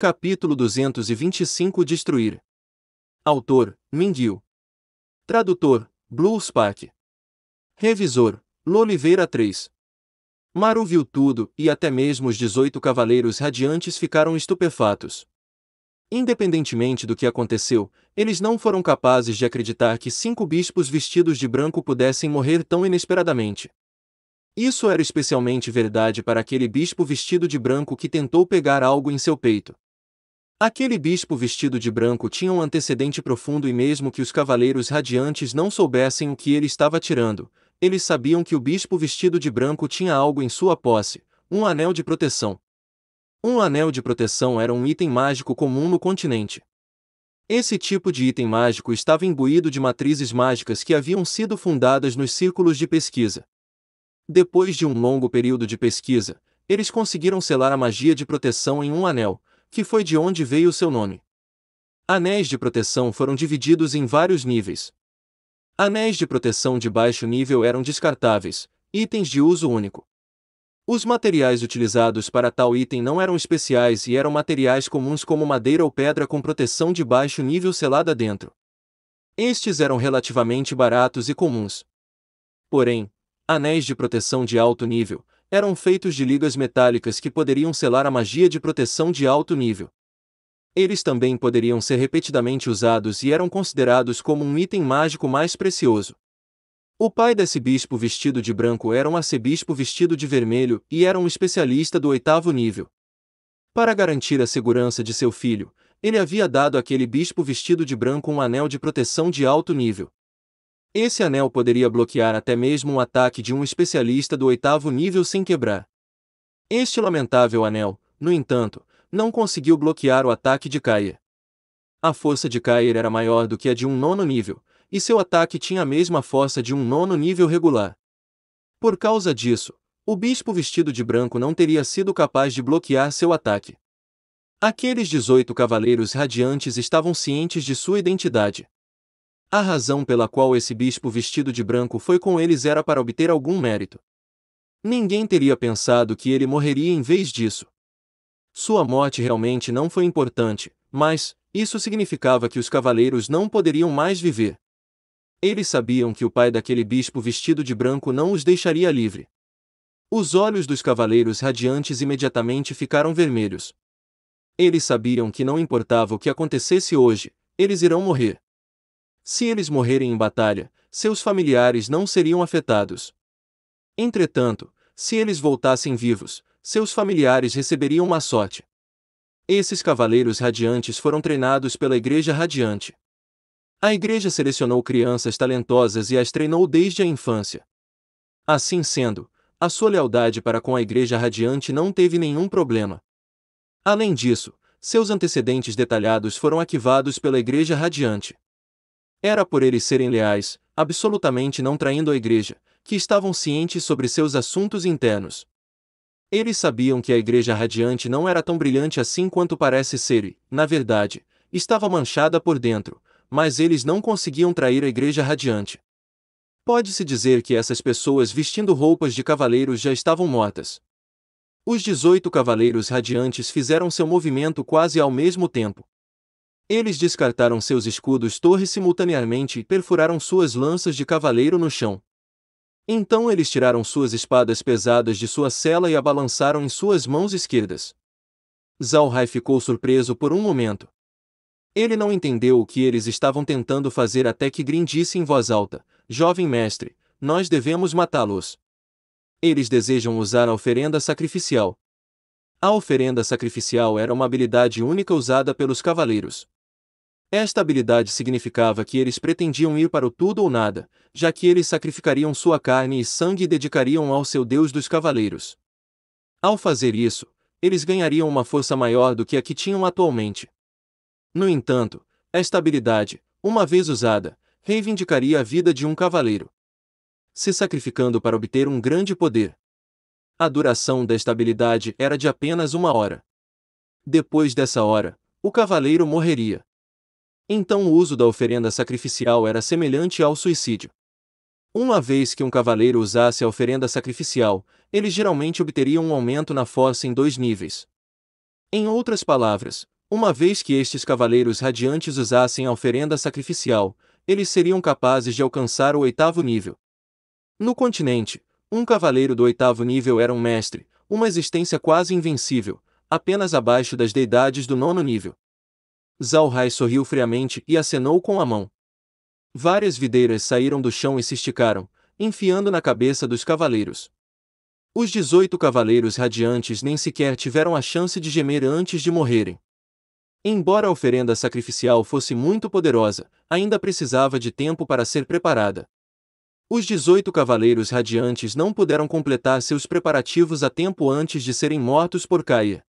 Capítulo 225 Destruir. Autor, Mindil. Tradutor, Blue Spark. Revisor, Loliveira 3. Maru viu tudo, e até mesmo os 18 cavaleiros radiantes ficaram estupefatos. Independentemente do que aconteceu, eles não foram capazes de acreditar que cinco bispos vestidos de branco pudessem morrer tão inesperadamente. Isso era especialmente verdade para aquele bispo vestido de branco que tentou pegar algo em seu peito. Aquele bispo vestido de branco tinha um antecedente profundo e mesmo que os cavaleiros radiantes não soubessem o que ele estava tirando, eles sabiam que o bispo vestido de branco tinha algo em sua posse, um anel de proteção. Um anel de proteção era um item mágico comum no continente. Esse tipo de item mágico estava imbuído de matrizes mágicas que haviam sido fundadas nos círculos de pesquisa. Depois de um longo período de pesquisa, eles conseguiram selar a magia de proteção em um anel, que foi de onde veio seu nome. Anéis de proteção foram divididos em vários níveis. Anéis de proteção de baixo nível eram descartáveis, itens de uso único. Os materiais utilizados para tal item não eram especiais e eram materiais comuns como madeira ou pedra com proteção de baixo nível selada dentro. Estes eram relativamente baratos e comuns. Porém, anéis de proteção de alto nível, eram feitos de ligas metálicas que poderiam selar a magia de proteção de alto nível. Eles também poderiam ser repetidamente usados e eram considerados como um item mágico mais precioso. O pai desse bispo vestido de branco era um arcebispo vestido de vermelho e era um especialista do oitavo nível. Para garantir a segurança de seu filho, ele havia dado àquele bispo vestido de branco um anel de proteção de alto nível. Esse anel poderia bloquear até mesmo um ataque de um especialista do oitavo nível sem quebrar. Este lamentável anel, no entanto, não conseguiu bloquear o ataque de Kair. A força de Kair era maior do que a de um nono nível, e seu ataque tinha a mesma força de um nono nível regular. Por causa disso, o bispo vestido de branco não teria sido capaz de bloquear seu ataque. Aqueles 18 cavaleiros radiantes estavam cientes de sua identidade. A razão pela qual esse bispo vestido de branco foi com eles era para obter algum mérito. Ninguém teria pensado que ele morreria em vez disso. Sua morte realmente não foi importante, mas, isso significava que os cavaleiros não poderiam mais viver. Eles sabiam que o pai daquele bispo vestido de branco não os deixaria livre. Os olhos dos cavaleiros radiantes imediatamente ficaram vermelhos. Eles sabiam que não importava o que acontecesse hoje, eles irão morrer se eles morrerem em batalha, seus familiares não seriam afetados. Entretanto, se eles voltassem vivos, seus familiares receberiam uma sorte. Esses cavaleiros radiantes foram treinados pela Igreja Radiante. A Igreja selecionou crianças talentosas e as treinou desde a infância. Assim sendo, a sua lealdade para com a Igreja Radiante não teve nenhum problema. Além disso, seus antecedentes detalhados foram arquivados pela Igreja Radiante. Era por eles serem leais, absolutamente não traindo a igreja, que estavam cientes sobre seus assuntos internos. Eles sabiam que a igreja radiante não era tão brilhante assim quanto parece ser e, na verdade, estava manchada por dentro, mas eles não conseguiam trair a igreja radiante. Pode-se dizer que essas pessoas vestindo roupas de cavaleiros já estavam mortas. Os 18 cavaleiros radiantes fizeram seu movimento quase ao mesmo tempo. Eles descartaram seus escudos torres simultaneamente e perfuraram suas lanças de cavaleiro no chão. Então eles tiraram suas espadas pesadas de sua cela e a balançaram em suas mãos esquerdas. Zalhai ficou surpreso por um momento. Ele não entendeu o que eles estavam tentando fazer até que Grin disse em voz alta: Jovem mestre, nós devemos matá-los. Eles desejam usar a oferenda sacrificial. A oferenda sacrificial era uma habilidade única usada pelos cavaleiros. Esta habilidade significava que eles pretendiam ir para o tudo ou nada, já que eles sacrificariam sua carne e sangue e dedicariam ao seu Deus dos Cavaleiros. Ao fazer isso, eles ganhariam uma força maior do que a que tinham atualmente. No entanto, esta habilidade, uma vez usada, reivindicaria a vida de um cavaleiro, se sacrificando para obter um grande poder. A duração desta habilidade era de apenas uma hora. Depois dessa hora, o cavaleiro morreria. Então o uso da oferenda sacrificial era semelhante ao suicídio. Uma vez que um cavaleiro usasse a oferenda sacrificial, ele geralmente obteria um aumento na força em dois níveis. Em outras palavras, uma vez que estes cavaleiros radiantes usassem a oferenda sacrificial, eles seriam capazes de alcançar o oitavo nível. No continente, um cavaleiro do oitavo nível era um mestre, uma existência quase invencível, apenas abaixo das deidades do nono nível. Zhao Hai sorriu friamente e acenou com a mão. Várias videiras saíram do chão e se esticaram, enfiando na cabeça dos cavaleiros. Os 18 cavaleiros radiantes nem sequer tiveram a chance de gemer antes de morrerem. Embora a oferenda sacrificial fosse muito poderosa, ainda precisava de tempo para ser preparada. Os 18 cavaleiros radiantes não puderam completar seus preparativos a tempo antes de serem mortos por Caia.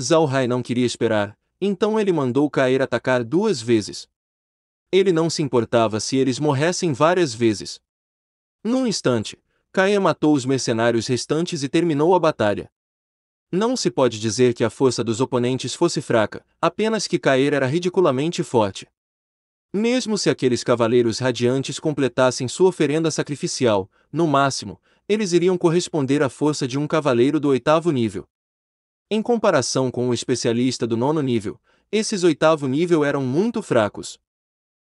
Zhao Hai não queria esperar, então ele mandou Cair atacar duas vezes. Ele não se importava se eles morressem várias vezes. Num instante, Caia matou os mercenários restantes e terminou a batalha. Não se pode dizer que a força dos oponentes fosse fraca, apenas que Caer era ridiculamente forte. Mesmo se aqueles cavaleiros radiantes completassem sua oferenda sacrificial, no máximo, eles iriam corresponder à força de um cavaleiro do oitavo nível. Em comparação com o especialista do nono nível, esses oitavo nível eram muito fracos.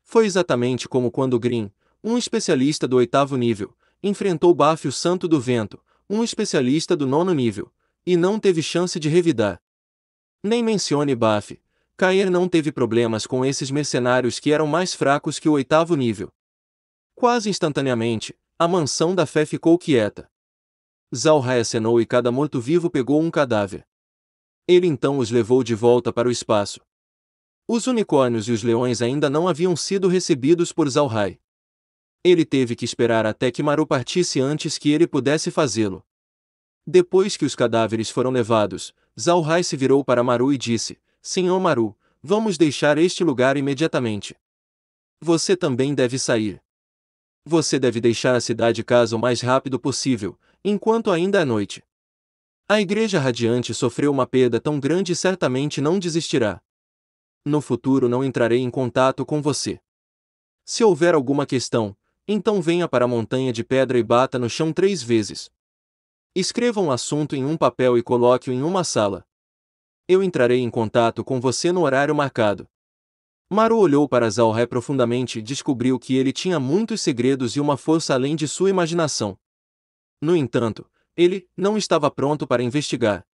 Foi exatamente como quando Green, um especialista do oitavo nível, enfrentou Bafio Santo do Vento, um especialista do nono nível, e não teve chance de revidar. Nem mencione Baf, Cair não teve problemas com esses mercenários que eram mais fracos que o oitavo nível. Quase instantaneamente, a mansão da fé ficou quieta. Zalha acenou e cada morto-vivo pegou um cadáver. Ele então os levou de volta para o espaço. Os unicórnios e os leões ainda não haviam sido recebidos por Zalhai. Ele teve que esperar até que Maru partisse antes que ele pudesse fazê-lo. Depois que os cadáveres foram levados, Zalhai se virou para Maru e disse: Senhor Maru, vamos deixar este lugar imediatamente. Você também deve sair. Você deve deixar a cidade casa o mais rápido possível, enquanto ainda é noite. A Igreja Radiante sofreu uma perda tão grande e certamente não desistirá. No futuro não entrarei em contato com você. Se houver alguma questão, então venha para a montanha de pedra e bata no chão três vezes. Escreva um assunto em um papel e coloque-o em uma sala. Eu entrarei em contato com você no horário marcado. Maru olhou para Zalré profundamente e descobriu que ele tinha muitos segredos e uma força além de sua imaginação. No entanto, ele não estava pronto para investigar.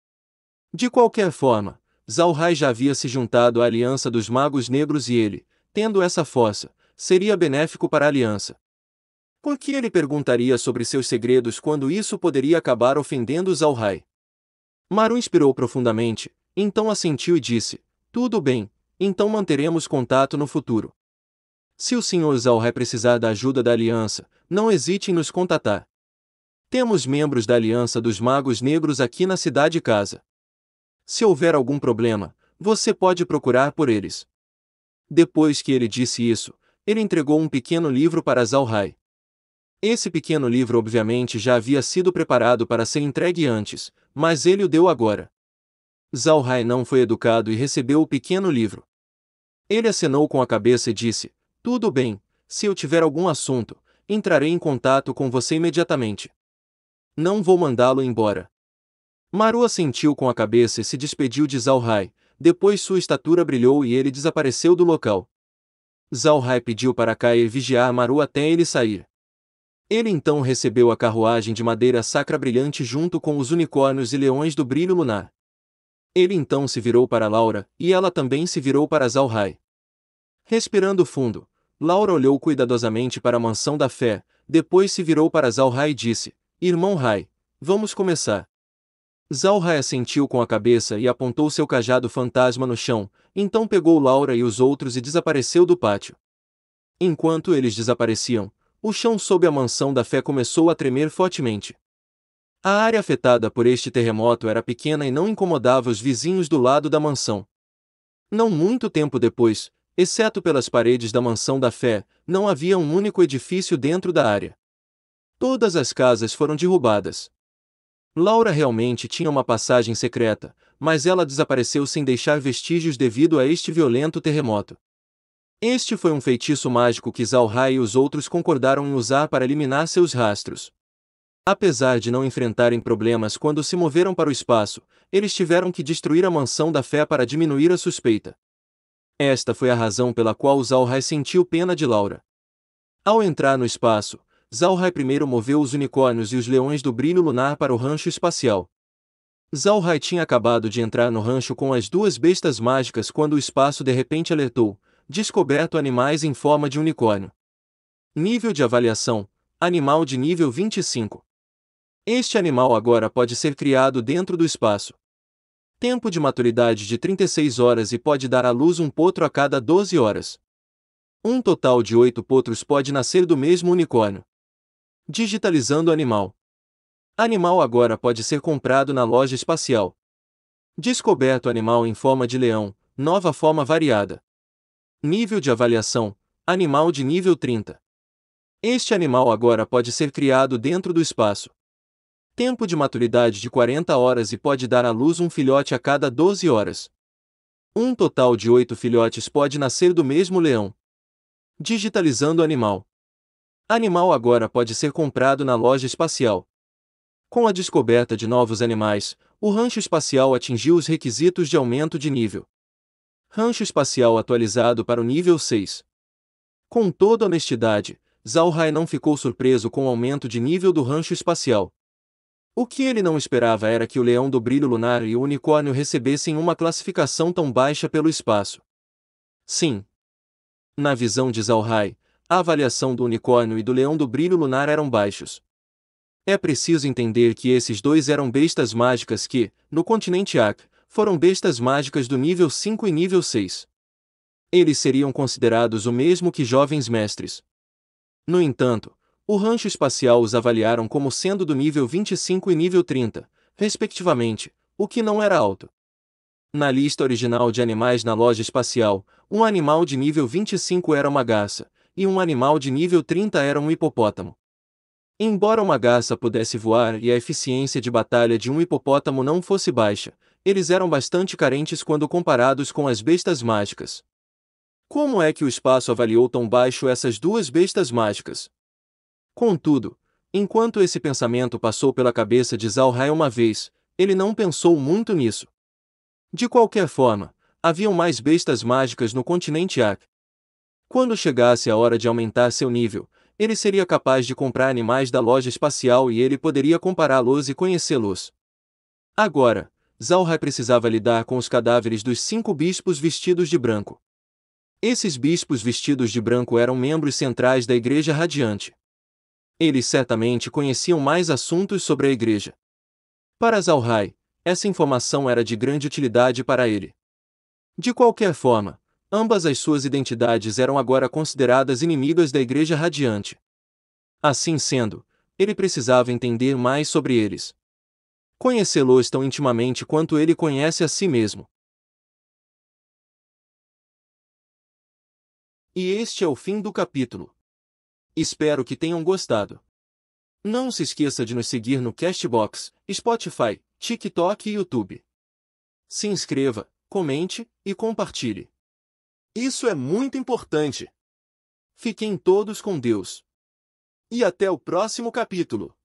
De qualquer forma, Zalhai já havia se juntado à Aliança dos Magos Negros e ele, tendo essa força, seria benéfico para a aliança. Por que ele perguntaria sobre seus segredos quando isso poderia acabar ofendendo Zalhai? Maru inspirou profundamente, então assentiu e disse: Tudo bem, então manteremos contato no futuro. Se o Sr. Zalhai precisar da ajuda da aliança, não hesite em nos contatar. Temos membros da Aliança dos Magos Negros aqui na cidade casa. Se houver algum problema, você pode procurar por eles. Depois que ele disse isso, ele entregou um pequeno livro para Zalhai. Esse pequeno livro obviamente já havia sido preparado para ser entregue antes, mas ele o deu agora. Zalhai não foi educado e recebeu o pequeno livro. Ele acenou com a cabeça e disse: Tudo bem, se eu tiver algum assunto, entrarei em contato com você imediatamente. Não vou mandá-lo embora. Maru assentiu com a cabeça e se despediu de Zalhai, depois sua estatura brilhou e ele desapareceu do local. Zalhai pediu para Kair vigiar Maru até ele sair. Ele então recebeu a carruagem de madeira sacra brilhante junto com os unicórnios e leões do brilho lunar. Ele então se virou para Laura, e ela também se virou para Zalhai. Respirando fundo, Laura olhou cuidadosamente para a mansão da fé, depois se virou para Zalhai e disse, Irmão Rai, vamos começar. Zhao Rai assentiu com a cabeça e apontou seu cajado fantasma no chão, então pegou Laura e os outros e desapareceu do pátio. Enquanto eles desapareciam, o chão sob a mansão da fé começou a tremer fortemente. A área afetada por este terremoto era pequena e não incomodava os vizinhos do lado da mansão. Não muito tempo depois, exceto pelas paredes da mansão da fé, não havia um único edifício dentro da área. Todas as casas foram derrubadas. Laura realmente tinha uma passagem secreta, mas ela desapareceu sem deixar vestígios devido a este violento terremoto. Este foi um feitiço mágico que Zalhai e os outros concordaram em usar para eliminar seus rastros. Apesar de não enfrentarem problemas quando se moveram para o espaço, eles tiveram que destruir a mansão da fé para diminuir a suspeita. Esta foi a razão pela qual Zalhai sentiu pena de Laura. Ao entrar no espaço, Zalhai primeiro moveu os unicórnios e os leões do brilho lunar para o rancho espacial. Zalhai tinha acabado de entrar no rancho com as duas bestas mágicas quando o espaço de repente alertou, descoberto animais em forma de unicórnio. Nível de avaliação, animal de nível 25. Este animal agora pode ser criado dentro do espaço. Tempo de maturidade de 36 horas e pode dar à luz um potro a cada 12 horas. Um total de 8 potros pode nascer do mesmo unicórnio. Digitalizando animal. Animal agora pode ser comprado na loja espacial. Descoberto animal em forma de leão, nova forma variada. Nível de avaliação: animal de nível 30. Este animal agora pode ser criado dentro do espaço. Tempo de maturidade de 40 horas e pode dar à luz um filhote a cada 12 horas. Um total de 8 filhotes pode nascer do mesmo leão. Digitalizando animal. Animal agora pode ser comprado na loja espacial. Com a descoberta de novos animais, o rancho espacial atingiu os requisitos de aumento de nível. Rancho espacial atualizado para o nível 6. Com toda honestidade, Zalhai não ficou surpreso com o aumento de nível do rancho espacial. O que ele não esperava era que o leão do brilho lunar e o unicórnio recebessem uma classificação tão baixa pelo espaço. Sim. Na visão de Zalhai, a avaliação do unicórnio e do leão do brilho lunar eram baixos. É preciso entender que esses dois eram bestas mágicas que, no continente Ak, foram bestas mágicas do nível 5 e nível 6. Eles seriam considerados o mesmo que jovens mestres. No entanto, o rancho espacial os avaliaram como sendo do nível 25 e nível 30, respectivamente, o que não era alto. Na lista original de animais na loja espacial, um animal de nível 25 era uma gaça, e um animal de nível 30 era um hipopótamo. Embora uma garça pudesse voar e a eficiência de batalha de um hipopótamo não fosse baixa, eles eram bastante carentes quando comparados com as bestas mágicas. Como é que o espaço avaliou tão baixo essas duas bestas mágicas? Contudo, enquanto esse pensamento passou pela cabeça de Zalrai uma vez, ele não pensou muito nisso. De qualquer forma, haviam mais bestas mágicas no continente Ak, quando chegasse a hora de aumentar seu nível, ele seria capaz de comprar animais da loja espacial e ele poderia compará-los e conhecê-los. Agora, Zalhai precisava lidar com os cadáveres dos cinco bispos vestidos de branco. Esses bispos vestidos de branco eram membros centrais da Igreja Radiante. Eles certamente conheciam mais assuntos sobre a Igreja. Para Zalhai, essa informação era de grande utilidade para ele. De qualquer forma, Ambas as suas identidades eram agora consideradas inimigas da Igreja Radiante. Assim sendo, ele precisava entender mais sobre eles. Conhecê-los tão intimamente quanto ele conhece a si mesmo. E este é o fim do capítulo. Espero que tenham gostado. Não se esqueça de nos seguir no Castbox, Spotify, TikTok e YouTube. Se inscreva, comente e compartilhe. Isso é muito importante. Fiquem todos com Deus. E até o próximo capítulo.